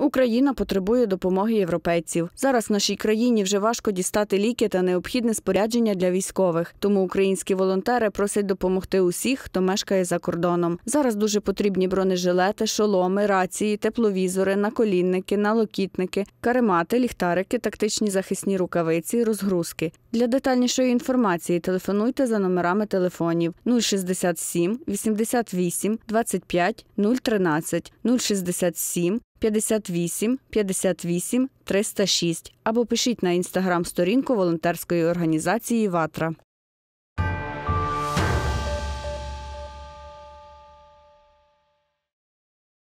Україна потребує допомоги європейців. Зараз в нашій країні вже важко дістати ліки та необхідне спорядження для військових. Тому українські волонтери просять допомогти усіх, хто мешкає за кордоном. Зараз дуже потрібні бронежилети, шоломи, рації, тепловізори, наколінники, налокітники, каремати, ліхтарики, тактичні захисні рукавиці, розгрузки. Для детальнішої інформації телефонуйте за номерами телефонів 067 88 25 013 067 58 58 306 або пишіть на інстаграм-сторінку волонтерської організації Ватра.